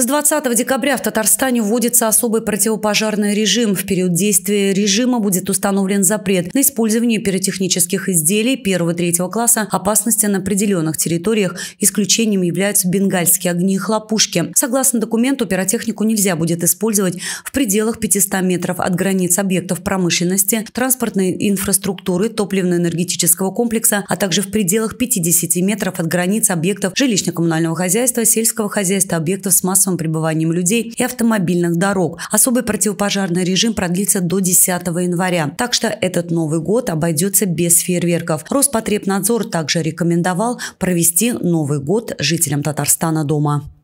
С 20 декабря в Татарстане вводится особый противопожарный режим. В период действия режима будет установлен запрет на использование пиротехнических изделий первого-третьего класса опасности на определенных территориях. Исключением являются бенгальские огни и хлопушки. Согласно документу, пиротехнику нельзя будет использовать в пределах 500 метров от границ объектов промышленности, транспортной инфраструктуры, топливно-энергетического комплекса, а также в пределах 50 метров от границ объектов жилищно-коммунального хозяйства, сельского хозяйства, объектов с массовым массовым пребыванием людей и автомобильных дорог. Особый противопожарный режим продлится до 10 января. Так что этот Новый год обойдется без фейерверков. Роспотребнадзор также рекомендовал провести Новый год жителям Татарстана дома.